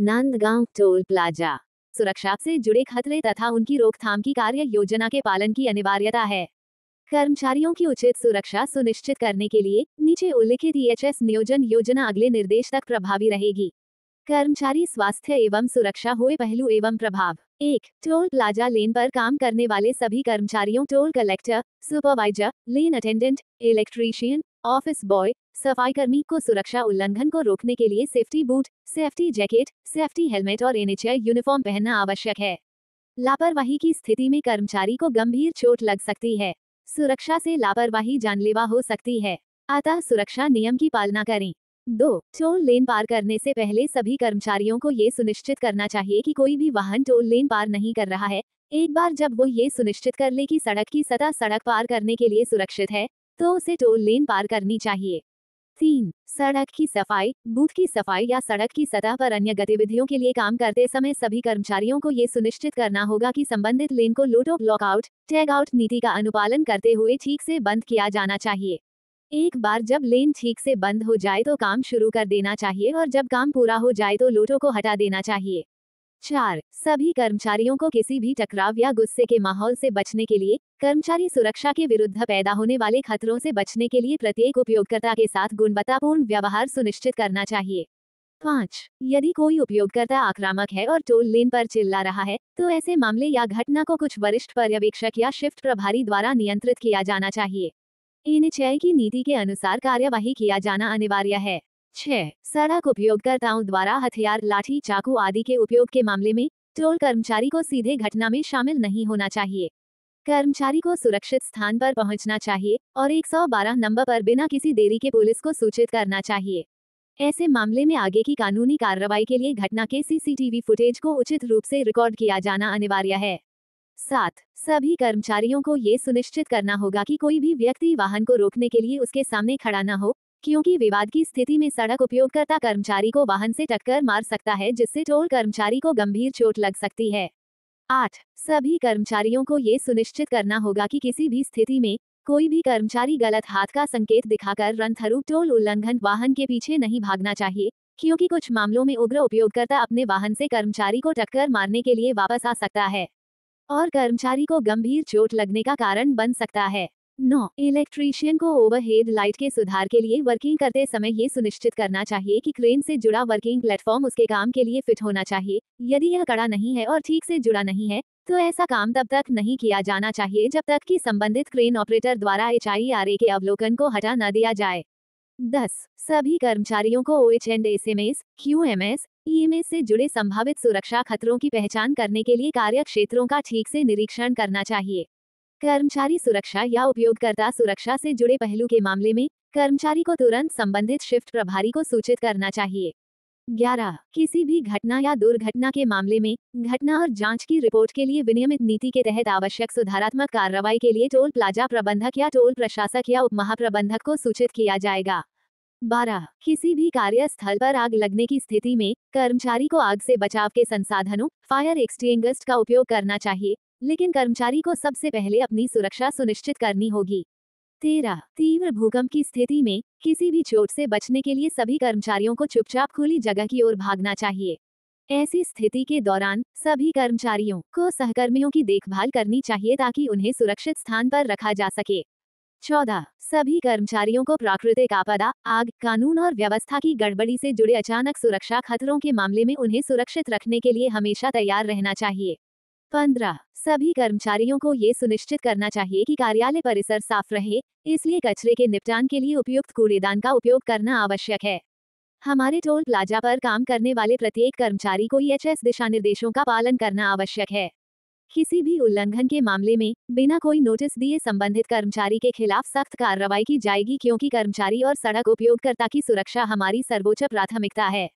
Nandgaon toll plaza सुरक्षा से जुड़े खतरे तथा उनकी रोकथाम की कार्य योजना के पालन की अनिवार्यता है कर्मचारियों की उचित सुरक्षा सुनिश्चित करने के लिए नीचे उल्लिखित ई e नियोजन योजना अगले निर्देश तक प्रभावी रहेगी कर्मचारी स्वास्थ्य एवं सुरक्षा हुए पहलू एवं प्रभाव एक टोल प्लाजा लेन पर काम करने वाले सभी कर्मचारियों toll collector supervisor lane attendant electrician office boy सफाईकर्मी को सुरक्षा उल्लंघन को रोकने के लिए safety boot safety jacket safety helmet और एनएचआई यूनिफॉर्म पहनना आवश्यक है लापरवाही की स्थिति में कर्मचारी को गंभीर चोट लग सकती है सुरक्षा से लापरवाही जानलेवा हो सकती है अतः सुरक्षा नियम की पालना करें दो टोल लेन पार करने से पहले सभी कर्मचारियों को ये सुनिश्चित करना चाहिए कि कोई भी वाहन टोल लेन पार नहीं कर रहा है एक बार जब वो ये सुनिश्चित कर ले कि सड़क की सतह सड़क पार करने के लिए सुरक्षित है तो उसे टोल लेन पार करनी चाहिए तीन सड़क की सफाई बूथ की सफाई या सड़क की सतह पर अन्य गतिविधियों के लिए काम करते समय सभी कर्मचारियों को ये सुनिश्चित करना होगा कि संबंधित लेन को लोटो लॉकआउट टैग आउट नीति का अनुपालन करते हुए ठीक से बंद किया जाना चाहिए एक बार जब लेन ठीक से बंद हो जाए तो काम शुरू कर देना चाहिए और जब काम पूरा हो जाए तो लोटो को हटा देना चाहिए चार सभी कर्मचारियों को किसी भी टकराव या गुस्से के माहौल से बचने के लिए कर्मचारी सुरक्षा के विरुद्ध पैदा होने वाले खतरों से बचने के लिए प्रत्येक उपयोगकर्ता के साथ गुणवत्तापूर्ण व्यवहार सुनिश्चित करना चाहिए पाँच यदि कोई उपयोगकर्ता आक्रामक है और टोल लेन पर चिल्ला रहा है तो ऐसे मामले या घटना को कुछ वरिष्ठ पर्यवेक्षक या शिफ्ट प्रभारी द्वारा नियंत्रित किया जाना चाहिए एन की नीति के अनुसार कार्यवाही किया जाना अनिवार्य है छह सड़क उपयोगकर्ताओं द्वारा हथियार लाठी चाकू आदि के उपयोग के मामले में टोल कर्मचारी को सीधे घटना में शामिल नहीं होना चाहिए कर्मचारी को सुरक्षित स्थान पर पहुंचना चाहिए और 112 नंबर पर बिना किसी देरी के पुलिस को सूचित करना चाहिए ऐसे मामले में आगे की कानूनी कार्रवाई के लिए घटना के सीसीटीवी फुटेज को उचित रूप से रिकॉर्ड किया जाना अनिवार्य है साथ सभी कर्मचारियों को ये सुनिश्चित करना होगा कि कोई भी व्यक्ति वाहन को रोकने के लिए उसके सामने खड़ा न हो क्योंकि विवाद की स्थिति में सड़क उपयोगकर्ता कर्मचारी को वाहन से टक्कर मार सकता है जिससे टोल कर्मचारी को गंभीर चोट लग सकती है आठ सभी कर्मचारियों को ये सुनिश्चित करना होगा कि किसी भी स्थिति में कोई भी कर्मचारी गलत हाथ का संकेत दिखाकर रनथरू टोल उल्लंघन वाहन के पीछे नहीं भागना चाहिए क्योंकि कुछ मामलों में उग्र उपयोगकर्ता अपने वाहन से कर्मचारी को टक्कर मारने के लिए वापस आ सकता है और कर्मचारी को गंभीर चोट लगने का कारण बन सकता है नौ इलेक्ट्रीशियन को ओवरहेड लाइट के सुधार के लिए वर्किंग करते समय ये सुनिश्चित करना चाहिए कि क्रेन से जुड़ा वर्किंग प्लेटफॉर्म उसके काम के लिए फिट होना चाहिए यदि यह कड़ा नहीं है और ठीक से जुड़ा नहीं है तो ऐसा काम तब तक नहीं किया जाना चाहिए जब तक कि संबंधित क्रेन ऑपरेटर द्वारा एच के अवलोकन को हटा न दिया जाए दस सभी कर्मचारियों को O H and S M S Q M S E M S से जुड़े संभावित सुरक्षा खतरों की पहचान करने के लिए कार्य क्षेत्रों का ठीक से निरीक्षण करना चाहिए कर्मचारी सुरक्षा या उपयोगकर्ता सुरक्षा से जुड़े पहलू के मामले में कर्मचारी को तुरंत संबंधित शिफ्ट प्रभारी को सूचित करना चाहिए ग्यारह किसी भी घटना या दुर्घटना के मामले में घटना और जांच की रिपोर्ट के लिए विनियमित नीति के तहत आवश्यक सुधारात्मक कार्रवाई के लिए टोल प्लाजा प्रबंधक या टोल प्रशासक या उप महाप्रबंधक को सूचित किया जाएगा बारह किसी भी कार्यस्थल पर आग लगने की स्थिति में कर्मचारी को आग से बचाव के संसाधनों फायर एक्सटेंगस्ट का उपयोग करना चाहिए लेकिन कर्मचारी को सबसे पहले अपनी सुरक्षा सुनिश्चित करनी होगी तेरह तीव्र भूकंप की स्थिति में किसी भी चोट से बचने के लिए सभी कर्मचारियों को चुपचाप खुली जगह की ओर भागना चाहिए ऐसी स्थिति के दौरान सभी कर्मचारियों को सहकर्मियों की देखभाल करनी चाहिए ताकि उन्हें सुरक्षित स्थान पर रखा जा सके चौदह सभी कर्मचारियों को प्राकृतिक आपदा आग कानून और व्यवस्था की गड़बड़ी से जुड़े अचानक सुरक्षा खतरों के मामले में उन्हें सुरक्षित रखने के लिए हमेशा तैयार रहना चाहिए पंद्रह सभी कर्मचारियों को ये सुनिश्चित करना चाहिए कि कार्यालय परिसर साफ रहे इसलिए कचरे के निपटान के लिए उपयुक्त कूड़ेदान का उपयोग करना आवश्यक है हमारे टोल प्लाजा पर काम करने वाले प्रत्येक कर्मचारी को एस e दिशा निर्देशों का पालन करना आवश्यक है किसी भी उल्लंघन के मामले में बिना कोई नोटिस दिए संबंधित कर्मचारी के खिलाफ सख्त कार्रवाई की जाएगी क्योंकि कर्मचारी और सड़क उपयोगकर्ता की सुरक्षा हमारी सर्वोच्च प्राथमिकता है